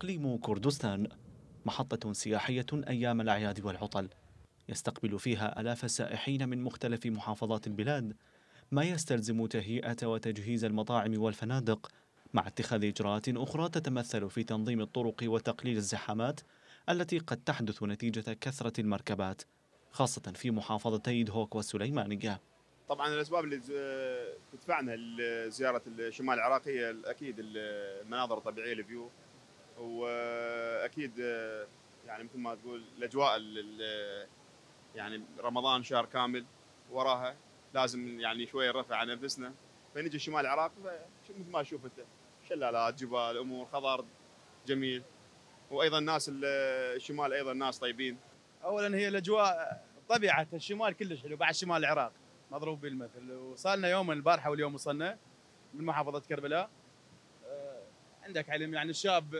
إقليم كردستان محطة سياحية أيام الأعياد والعطل يستقبل فيها ألاف السائحين من مختلف محافظات البلاد ما يستلزم تهيئة وتجهيز المطاعم والفنادق مع اتخاذ إجراءات أخرى تتمثل في تنظيم الطرق وتقليل الزحامات التي قد تحدث نتيجة كثرة المركبات خاصة في محافظتي دهوك والسليمانية طبعا الاسباب اللي آه، تدفعنا لزياره الشمال العراقيه اكيد المناظر الطبيعيه الفيو واكيد آه، يعني مثل ما تقول الاجواء آه، يعني رمضان شهر كامل وراها لازم يعني شوي نرفع عن نفسنا فنجي الشمال العراق مثل ما تشوف انت شلالات جبال امور خضار جميل وايضا الناس الشمال ايضا ناس طيبين اولا هي الاجواء طبيعه الشمال كلش حلو بعد شمال العراق مضروب بالمثل وصلنا يوم البارحه واليوم وصلنا من محافظه كربلاء آه، عندك علم يعني الشاب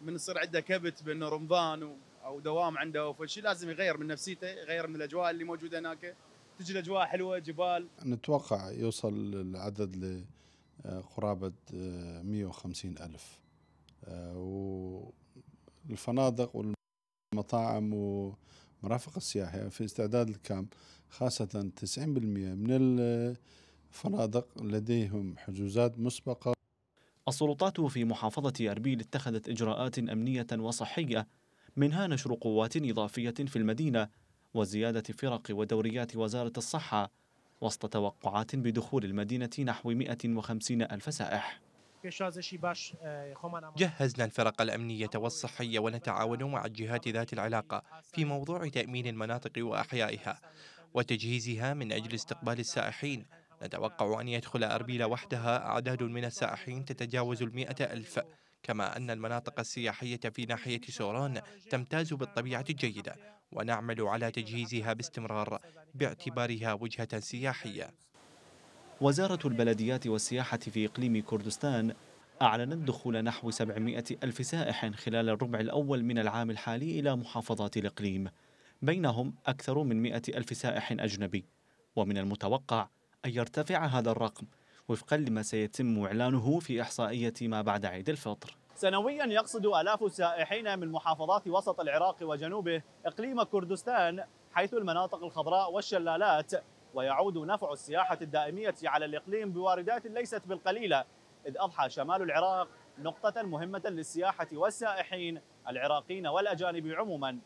من يصير عنده كبت بانه رمضان او دوام عنده او شيء لازم يغير من نفسيته يغير من الاجواء اللي موجوده هناك تجي الاجواء حلوه جبال نتوقع يوصل العدد لقرابه آه، 150 آه، الف آه، والفنادق والمطاعم ومرافق السياحيه في استعداد الكام خاصه 90% من الفنادق لديهم حجوزات مسبقه السلطات في محافظة أربيل اتخذت إجراءات أمنية وصحية منها نشر قوات إضافية في المدينة وزيادة فرق ودوريات وزارة الصحة وسط توقعات بدخول المدينة نحو 150 ألف سائح جهزنا الفرق الأمنية والصحية ونتعاون مع الجهات ذات العلاقة في موضوع تأمين المناطق وأحيائها وتجهيزها من أجل استقبال السائحين نتوقع أن يدخل أربيل وحدها أعداد من السائحين تتجاوز المئة ألف كما أن المناطق السياحية في ناحية سوران تمتاز بالطبيعة الجيدة ونعمل على تجهيزها باستمرار باعتبارها وجهة سياحية وزارة البلديات والسياحة في إقليم كردستان أعلنت دخول نحو 700 ألف سائح خلال الربع الأول من العام الحالي إلى محافظات الإقليم بينهم أكثر من 100 ألف سائح أجنبي ومن المتوقع أن يرتفع هذا الرقم وفقا لما سيتم إعلانه في إحصائية ما بعد عيد الفطر سنويا يقصد آلاف السائحين من محافظات وسط العراق وجنوبه إقليم كردستان حيث المناطق الخضراء والشلالات ويعود نفع السياحة الدائمية على الإقليم بواردات ليست بالقليلة إذ أضحى شمال العراق نقطة مهمة للسياحة والسائحين العراقيين والأجانب عموما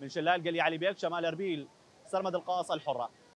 من شلال قلي علي بيك شمال أربيل سرمد القاص الحرة